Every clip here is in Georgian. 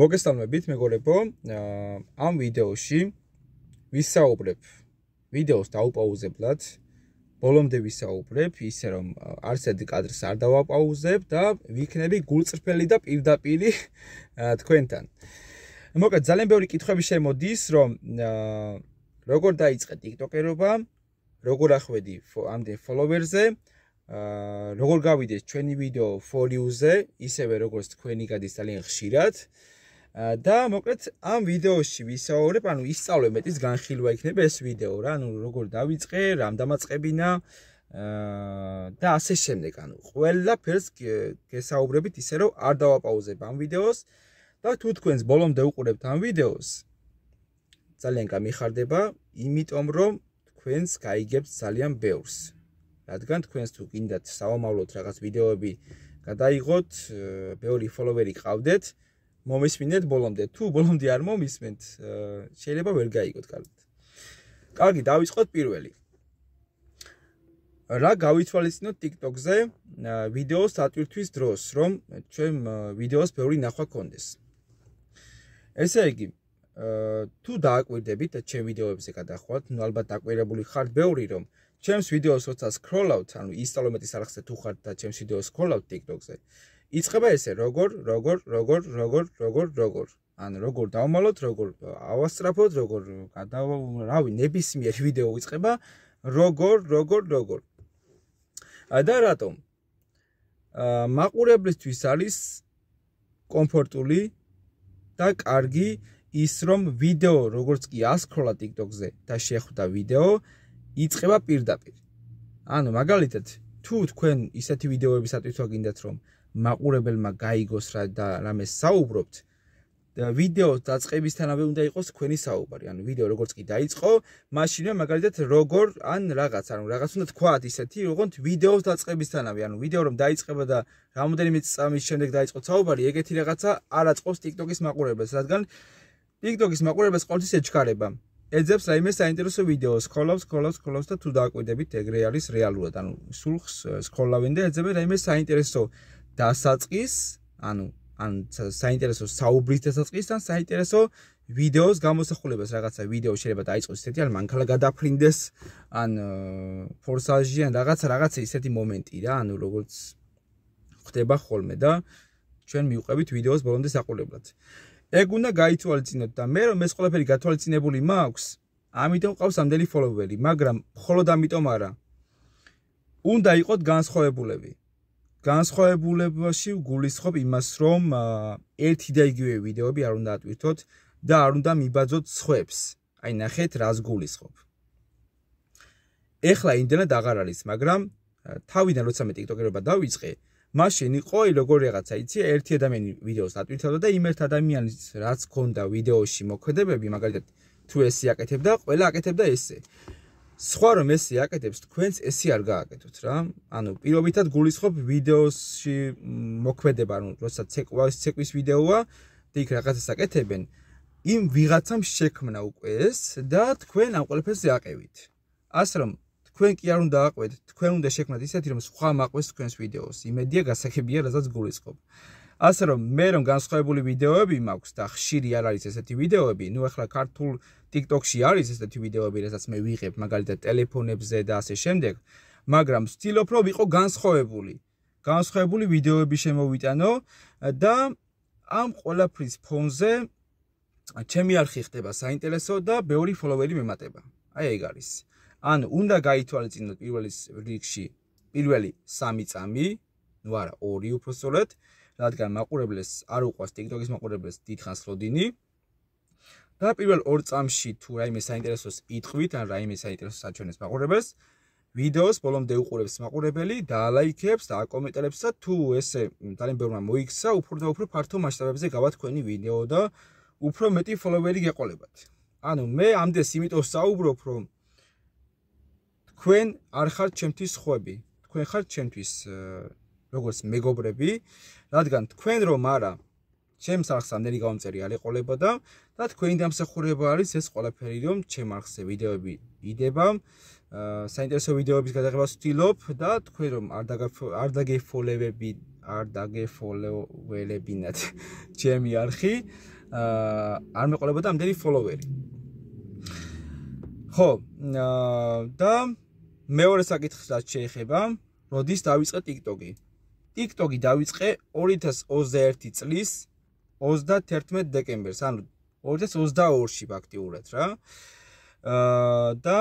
მოგესალმებით მეგობრებო ამ ვიდეოში ვისაუბრებ ვიდეოს დაუპაუზებლად ბოლომდე ვისაუბრებ ისე რომ არცერთი კადრს არ დავაპაუზებ და ვიქნები გულწრფელი და პირდაპირი თქვენთან მოკლედ ძალიან ბევრი კითხვები შემოდის რომ როგორ დაიწყე TikToker-ობა როგორ ახვედი ამდენ ფოლოვერზე ა როგორ გავიდეს ჩვენი ვიდეო ფოლიუზე, ისევე როგორც თქვენი გადის ძალიან ხშირად. აა და მოკლედ ამ ვიდეოში ვისაუბრებ, ანუ ისწავლე მეტის განხილვა იქნება ეს ვიდეო რა, ანუ როგორ დავიწყე, რამდამაწყებინა და ასე შემდეგ, ანუ ყველა ფერს გესაუბრებით ისე რომ არ დავაპაუზებ ამ ვიდეოს და თუ თქვენს ბოლომდე უყურებთ ამ ვიდეოს ძალიან გამიხარდება, იმიტომ რომ თქვენს გაიგებთ ძალიან ბევრს. რადგან თქვენს თუ გინდათ სამომავლოდ რაღაც ვიდეოები გადაიღოთ, ბევრი ფოლოვერი ყავდეთ, მომისმინეთ ბოლომდე. თუ ბოლომდე არ მომისმენთ, შეიძლება ვერ გაიგოთ კარგად. კარგი, დავიწყოთ პირველი. რა გავითვალისწინოთ TikTok-ზე ვიდეოს ატვირთვის დროს, რომ ჩვენ ვიდეოს ბევრი ნახვა გქონდეს. ესე იგი, თუ დააკვირდებით ჩემ ვიდეოებზე გადახვალთ, ну ალბათ დაკვირებული ხართ ბევრი, რომ ჩემს ვიდეოს როცა scroll out, ანუ ინსტალომეტის არხზე თუ ხართ და ჩემს ვიდეოს scroll out TikTok-ზე, იწება ესე როგორ როგორ როგორ როგორ როგორ როგორ ან როგორ დავმალოთ როგორ ავასტრაფოთ როგორ რავი ნებისმიერ ვიდეო იწება როგორ როგორ როგორ და რატომ მაყურებლისთვის არის კომფორტული და კარგი ის რომ ვიდეო როგორც კი ასკროლა TikTok-ზე და შეხვდა ვიდეო იწება პირდაპირ ანუ მაგალითად თუ თქვენ ისეთი ვიდეოები სატვირთვა გინდათ რომ მაყურებელმა გაიგოს რა და რამე საუბრობთ და ვიდეოს დაწყებისთანავე უნდა იყოს თქვენი საუბარი. ანუ ვიდეო როგორც კი დაიწყო, მაშინვე მაგალითად როგორ ან რაღაც, ანუ რაღაც უნდა თქვათ ისეთი, როგორც ვიდეოს დაწყებისთანავე, ანუ ვიდეო რომ დაიწყება და რამოდენიმე წამის შემდეგ დაიწყო საუბარი, ეგეთი რაღაცა არ აწყობს TikTok-ის მაყურებელს, რადგან TikTok-ის მაყურებელს ყოველთვის ეჩქარება. ეძებს რაიმე საინტერესო ვიდეოს, scrollავს, scrollავს, scrollავს და თუ დააკვირდებით, ეგრე არის რეალურად, ანუ სულ scrollავენ და ეძებენ რაიმე საინტერესო დასაწყის, ანუ ან საინტერესო საუბრის დასაწყის ან საინტერესო ვიდეოს გამოსახულებას, რაღაცა ვიდეო შეიძლება დაიწყოს ისეთი, ან მანქანა გადაფრინდეს, ან ფორსაჟი ან რაღაცა რაღაცა ისეთი მომენტი რა, ანუ როგორც ხდება ხოლმე და ჩვენ მიუყვებით ვიდეოს ბოლომდე საყურებლად. ეგ უნდა გაითვალისწინოთ და მე რომ ეს ყველაფერი გათვალისწინებული მაქვს, ამიტომ ყავს ამდენი ფოლოვერი, მაგრამ მხოლოდ ამიტომ არა. უნდა იყოთ განსხვავებულები. განსხვავებულებაში გულისხმობ იმას, რომ ერთი და იგივე ვიდეოები არ უნდა ატვირთოთ და არ უნდა მიბაძოთ ხვებს. აი ნახეთ, რას გულისხმობ. ეხლა ინტერნეტ აღარ არის, მაგრამ თავიდან როცა მე TikTok-ერობა დავიწყე, მაშინ იყო ი როგორ რაღაცა იცი, ერთი ადამიანი ვიდეოს ატვირთავდა და იმერთ ადამიანის რაც ქონდა ვიდეოში მოქმედებები, მაგალითად თუ ესე აკეთებდა, ყველა აკეთებდა ესე. სხვა რომ ესე აკეთებს თქვენს ესე არ გააკეთოთ რა ანუ პირობითად გულისხობ ვიდეოსში მოქმედება ანუ როცა ცეკვის ცეკვის ვიდეოა და იქ რაღაცას აკეთებენ იმ ვიღაცამ შექმნა უკვე ეს და თქვენ ამ ყველაფერზე აყევით ასე რომ თქვენ კი არ უნდა აყვეთ თქვენ უნდა შექმნათ ისეთი რომ სხვა მაყვეს თქვენს ვიდეოს იმედია გასაგებია რასაც გულისხობ ასე რომ მე რომ განსხვავებული ვიდეოები მაქვს და ხშირი არ არის ესეთი ვიდეოები, ნუ ახლა ქართულ TikTok-ში არის ესეთი ვიდეოები, რასაც მე ვიღებ მაგალითად ტელეფონებზე და ასე შემდეგ, მაგრამ ვცდილობ რომ ვიყო განსხვავებული. განსხვავებული ვიდეოები შემოვიტანო და ამ ყველაფრის ფონზე ჩემი არხი ხდება საინტერესო და მეორე ფოლოვერი მემატება. აი ეგ არის. ან უნდა გაითვალისწინოთ პირველის რიგში პირველი 3 წამი, ნუ არა 2 უფრო სწორედ. რადგან მაყურებელს არ უყვარს TikTok-ის მაყურებელს დიდხანს როდინი და პირველ ორ წამში თუ რაიმე საინტერესოს იტყვით ან რაიმე საინტერესოს აჩვენებს მაყურებელს ვიდეოს ბოლომდე უყურებს მაყურებელი და ლაიქებს და კომენტებს და თუ ესე ძალიან ბევრმა მოიქცა უფრო და უფრო ფართო მასშტაბებზე გავა თქვენი ვიდეო და უფრო მეტი ფოლოვერი გეყოლებათ ანუ მე ამდენს იმიტომ საუბრობ რომ თქვენ არ ხართ ჩემთვის ხუები თქვენ ხართ ჩემთვის როგორც მეგობრები, რადგან თქვენ რომ არა ჩემს არხს ამერი გამწერი არ ეყოლება და და თქვენი დამსახურება არის ეს ყველაფერი რომ ჩემ არხზე ვიდეოები იდება საინტერესო ვიდეოების გადაღებას ვთილობ და თქვენ რომ არ დაგა არ დაგეფოლოვები არ დაგეფოლოველებინათ ჩემი არხი არ მეყოლება და ამდენი ფოლოვერი ხო და მეორე საკითხს რაც შეიძლება როდის დავიწყე TikTok-ი TikTok-ი დაიწყე 2021 წლის 31 დეკემბერს, ანუ 2022-ში ფაქტიურად რა. აა და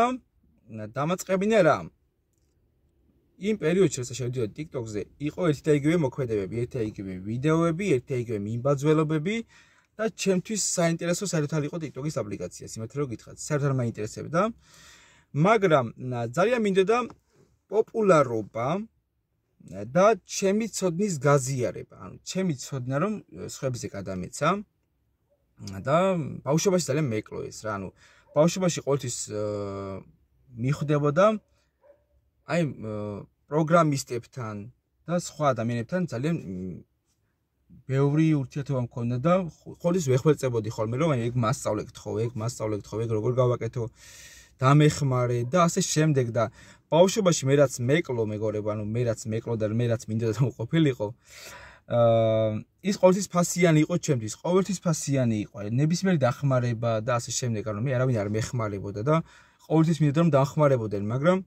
დამაწყებინე რა. იმ პერიოდში როცა შევიდიო TikTok-ზე, იყო ერთი და იგივე მოქმედებები, ერთი და იგივე ვიდეოები, ერთი და იგივე მიმბაძველობები და ჩემთვის საინტერესო საერთოდ იყო TikTok-ის აპლიკაცია, სიმართლე რომ გითხრათ, საერთოდ მაინტერესებდა. მაგრამ ძალიან მინდოდა პოპულარობა, და ჩემი ცოდნის გაზიარება, ანუ ჩემი ცოდნა რომ სხვებზე გადამეცა და ბავშვობაში ძალიან მეკლო ეს რა, ანუ ბავშვობაში ყოველთვის მიხვდებოდა აი პროგრამისტებთან და სხვა ადამიანებთან ძალიან ბევრი ურთიერთობა მქონდა და ყოველთვის ვეხვეწებოდი ხოლმე რომ აი ეგ მასწავლე გთხოვ, ეგ მასწავლე გთხოვ, ეგ როგორ გავაკეთო. აა დამეხმარე და ასე შემდეგ და ბავშვობაში მე რაც მეკლო მეგობრებო ანუ მე რაც მეკლო და მე რაც მინდოდა მოყფილიყო აა ის ყოველთვის ფასიანი იყო ჩემთვის ყოველთვის ფასიანი იყო ნებისმიერი დახმარება და ასე შემდეგ ანუ მე არავინ არ მეხმარებოდა და ყოველთვის მინდოდა რომ დახმარებოდნენ მაგრამ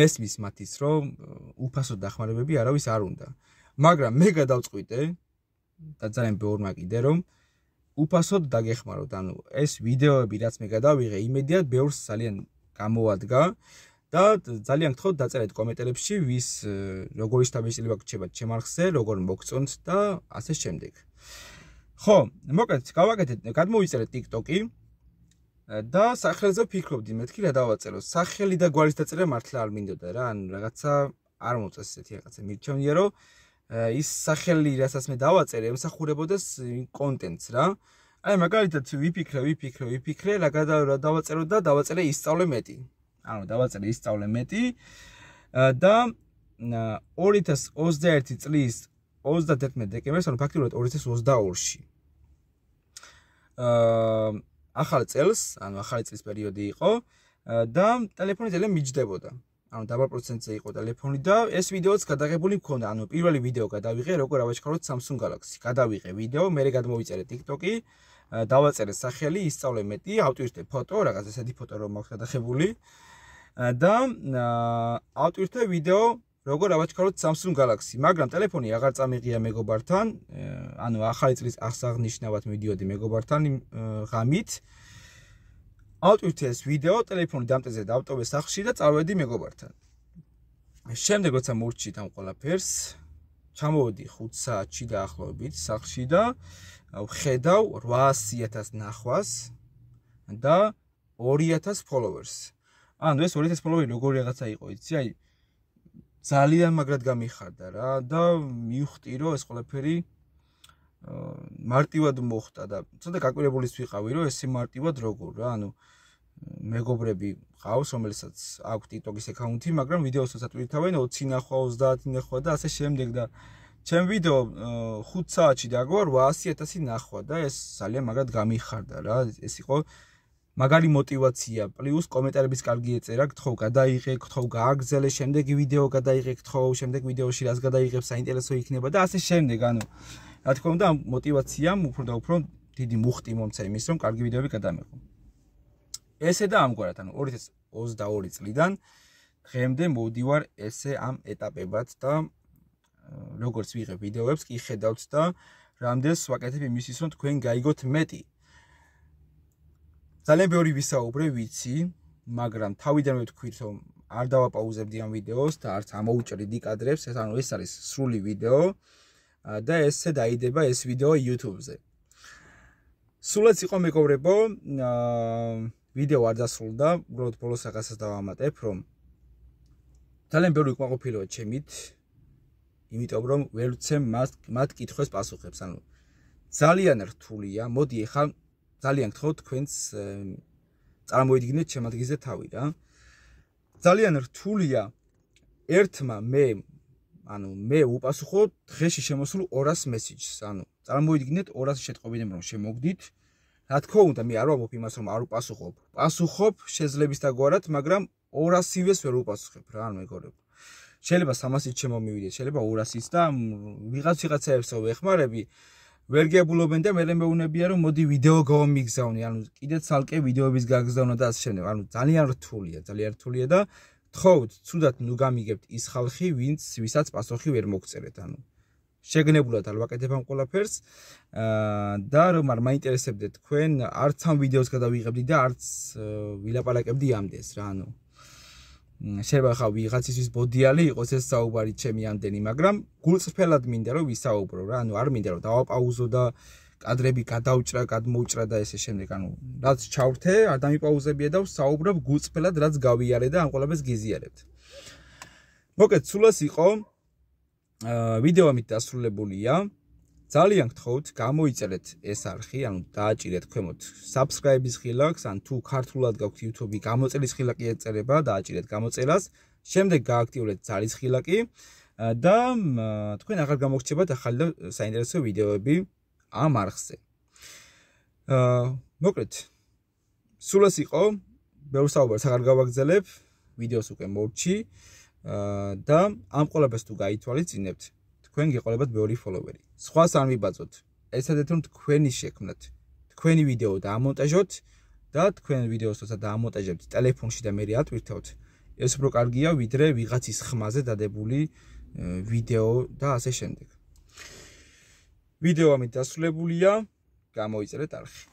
მესმის მათის რომ უფასო დახმარებები არავის არ უნდა მაგრამ მე გადავწყვიტე და ძალიან ბევრმა კიდე რომ აა უფასოდ დაგეხმაროთ. ანუ ეს ვიდეოები რაც მე გადავიღე, იმედია ბევრს ძალიან გამოვადგა და ძალიან გთხოვთ დაწერეთ კომენტარებში, ვის როგორ ისთავისილება გჩებათ ჩემარხზე, როგორ მოგწონთ და ასე შემდეგ. ხო, მოკლედ, გავაკეთეთ, გადმოვიწერეთ TikTok-ი და სახელზე ფიქრობდი მეთქი რა დავაწერო. სახელი და გვარის დაწერა მართლა არ მინდოდა რა, ან რაღაცა არ მომწეს ესეთი რაღაცა. მირჩევნია რომ ის სახელი, რასაც მე დავაწერე, ემსახურებოდეს კონტენტს რა. აი მაგალითად ვიფიქრე, ვიფიქრე, ვიფიქრე, რა გადავა დავაწერო და დავაწერე ისწავლე მეტი. ანუ დავაწერე ისწავლე მეტი და 2021 წლის 31 დეკემბერს, ანუ ფაქტიურად 2022-ში. აა ახალ წელს, ანუ ახალი წლის პერიოდი იყო და ტელეფონი ძალიან მიჯდებოდა. ანუ დაბალ პროცენტზე იყო ტელეფონი და ეს ვიდეოც გადაღებული მქონდა. ანუ პირველი ვიდეო გადავიღე, როგორ ავაჩქაროთ Samsung Galaxy. გადავიღე ვიდეო, მე გადმოვიწერე TikTok-ი, დავაწერე სახელი, ისწავლე მეტი, ავტვირთე ფოტო, რაღაც ესეთი ფოტო რომ მაქვს გადაღებული. და ავტვირთე ვიდეო, როგორ ავაჩქაროთ Samsung Galaxy, მაგრამ ტელეფონი აღარ წამიღია მეგობართან, ანუ ახალი წლის აღსაღნიშნავად მივიდოდი მეგობართან ღამით. ავტვირთეს ვიდეო, ტელეფონი დამტეზე დავტოვე სახლში და წავედი მეგობართან. შემდეგ როცა მორჩით ამ ყველაფერს, ჩამოვედი 5 საათში დაახლოებით სახლში და ვხედავ 800000 ნახვას და 2000 ფოლოვერს. ანუ ეს 2000 ფოლოვერი როგორი რაღაცა იყო, იცი? აი ძალიან მაგრად გამიხარდა რა და მივხვდი რომ ეს ყველაფერი მარტივად მოხდა და ცოტა გაკვირებულიც ვიყავი რომ ესე მარტივად როგორ რა ანუ მეგობრები ყავს რომელსაც აქვს TikTok-ის აკაუნთი მაგრამ ვიდეოსაც ატვირთავენ 20 ნახვა 30 ნახვა და ასე შემდეგ და ჩემ ვიდეო 5 საათში დაგვა 800000 ნახვა და ეს ძალიან მაგად გამიხარდა რა ეს იყო მაგარი мотиваცია პლუს კომენტარების კარგი ეწერა გთხოვ გადაიღე გთხოვ გააგზელე შემდეგი ვიდეო გადაიღე გთხოვ შემდეგ ვიდეოში რას გადაიღებ საინტერესო იქნება და ასე შემდეგ ანუ რა თქმა უნდა ამ мотиваციამ უფრო და უფრო დიდი მუხტი მომცა იმის რომ კარგი ვიდეოები გადამეღო ესე და ამგვარად ანუ 2022 წლიდან დღემდე მოდივარ ესე ამ ეტაპებად და როგორც ვიღებ ვიდეოებს კი ხედავთ და რამდენს ვაკეთებ იმის რომ თქვენ გაიგოთ მეტი ძალიან მეორე ვისაუბრე ვიცი მაგრამ თავიდანვე თქვით რომ არ დავაპაუზებდი ამ ვიდეოს და არც ამოუჭრიდი კადრებს ეს ანუ ეს არის სრული ვიდეო და ესე დაიდება ეს ვიდეო YouTube-ზე. სულაც იყო მეგობრებო, აა ვიდეო არ დასრულდა, უბრალოდ ბოლოს რაღაცას დავამატებ, რომ ძალიან ბევრი ყმაყოფილია ჩემით, იმიტომ რომ ვერ ვცემ მას მათ კითხვის პასუხებს, ანუ ძალიან რთულია, მოდი ახლა ძალიან გთხოვთ თქვენს წარმოიდგინეთ ჩემ ადგილზე თავი რა. ძალიან რთულია ერთმა მე ანუ მე უპასუხო დღეში შემოსულ 200 მესიჯს. ანუ წარმოიდგინეთ 200 შეტყობინე რომ შემოგდით. რა თქმა უნდა, მე არ ვამბობ იმას რომ არ უპასუხობ. პასუხობ შეძლებს დაგوارად, მაგრამ 200-ის ვერ უპასუხებ რა, ანუ მეგობრებო. შეიძლება 300-ით შემომივიდეთ, შეიძლება 200-ით და ვიღაც ვიღაცაებსო ეხმარები. ვერ გებულობენ და მე მეუბნებია რომ მოდი ვიდეო გავმიგზავნე, ანუ კიდეც ალკე ვიდეოების გაგზავნა და ასე შემდეგ. ანუ ძალიან რთულია, ძალიან რთულია და თხოვთ, თუდად ნუ გამიგებთ ის ხალხი, ვინც ვისაც პასუხი ვერ მოგწერეთ, ანუ შეგნებულად ალვაკეთებ ამ ყველაფერს და რომ არ მაინტერესებდეთ თქვენ, არც ამ ვიდეოს გადავიღებდი და არც ვილაპარაკებდი ამდეს რა, ანუ შეიძლება ხა ვიღაცისთვის ბოდიალი იყოს ეს საუბარი ჩემი ამდენი, მაგრამ გულწრფელად მინდა რომ ვისაუბრო რა, ანუ არ მინდა რომ დავაპაუზო და აა კადრები გადაუჭრა, გადმოუჭრა და ესე შემდეგ, ანუ რაც ჩავრთე, არ დამიპაუზებია და საუბრობ გულწრფელად რაც გავიარე და ამ ყველაფერს გიზიარებთ. მოკეთ, სულას იყო ა ვიდეო ამით დასრულებულია. ძალიან გთხოვთ, გამოიწერეთ ეს არხი, ანუ დააჭირეთ ქვემოთ subscribe-ის ხილაკს, ან თუ ქართულად გაქვთ YouTube-ი, გამოწერის ხილაკი ეწერება, დააჭირეთ გამოწერას. შემდეგ გააქტიურეთ ძალის ხილაკი და თქვენ აღარ გამოგრჩებათ ახალი და საინტერესო ვიდეოები ამ არხზე. აა მოკლედ სულ ეს იყო ბევრ საუბარს აღარ გავაგზავნებ ვიდეოს უკვე მორჩი აა და ამ ყოლებას თუ გაითვალისწინებთ თქვენ გიყოლებათ მეორე ფოლოვერი. სხვას არ მიბაძოთ. ესადეთ რომ თქვენი შექმნათ, თქვენი ვიდეო და ამონტაჟოთ და თქვენ ვიდეოს თუ დაამონტაჟებთ ტელეფონში და მე რა ტვირთავთ, ეს უფრო კარგია ვიდრე ვიღაცის ხმაზე დადებული ვიდეო და ასე შემდეგ. ვიდეო ამით დასრულებულია გამოიწერეთ არხი